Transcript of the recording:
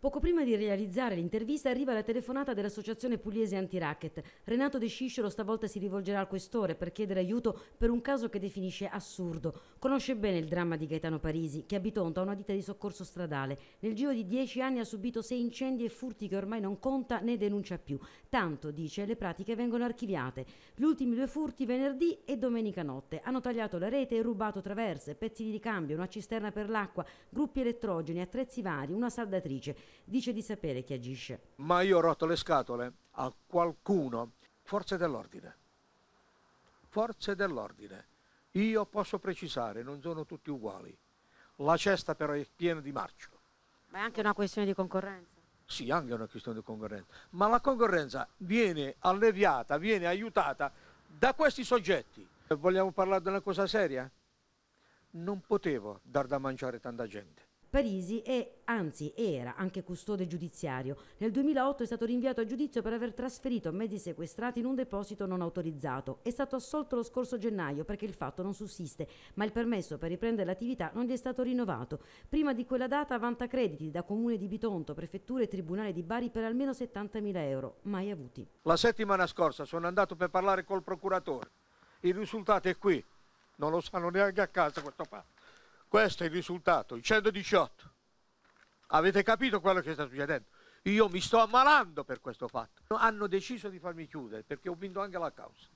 Poco prima di realizzare l'intervista arriva la telefonata dell'associazione pugliese Antiracket. Renato De Scisciolo stavolta si rivolgerà al questore per chiedere aiuto per un caso che definisce assurdo. Conosce bene il dramma di Gaetano Parisi, che abitonta una ditta di soccorso stradale. Nel giro di dieci anni ha subito sei incendi e furti che ormai non conta né denuncia più. Tanto, dice, le pratiche vengono archiviate. Gli ultimi due furti venerdì e domenica notte. Hanno tagliato la rete e rubato traverse, pezzi di ricambio, una cisterna per l'acqua, gruppi elettrogeni, attrezzi vari, una saldatrice dice di sapere chi agisce. Ma io ho rotto le scatole a qualcuno, forze dell'ordine. Forze dell'ordine. Io posso precisare, non sono tutti uguali. La cesta però è piena di marcio. Ma è anche una questione di concorrenza. Sì, anche una questione di concorrenza. Ma la concorrenza viene alleviata, viene aiutata da questi soggetti. Vogliamo parlare di una cosa seria? Non potevo dar da mangiare tanta gente. Parisi è, anzi era, anche custode giudiziario. Nel 2008 è stato rinviato a giudizio per aver trasferito mezzi sequestrati in un deposito non autorizzato. È stato assolto lo scorso gennaio perché il fatto non sussiste, ma il permesso per riprendere l'attività non gli è stato rinnovato. Prima di quella data vanta crediti da Comune di Bitonto, Prefettura e Tribunale di Bari per almeno 70.000 euro, mai avuti. La settimana scorsa sono andato per parlare col procuratore. Il risultato è qui. Non lo sanno neanche a casa questo fatto. Questo è il risultato, il 118. Avete capito quello che sta succedendo? Io mi sto ammalando per questo fatto. Hanno deciso di farmi chiudere perché ho vinto anche la causa.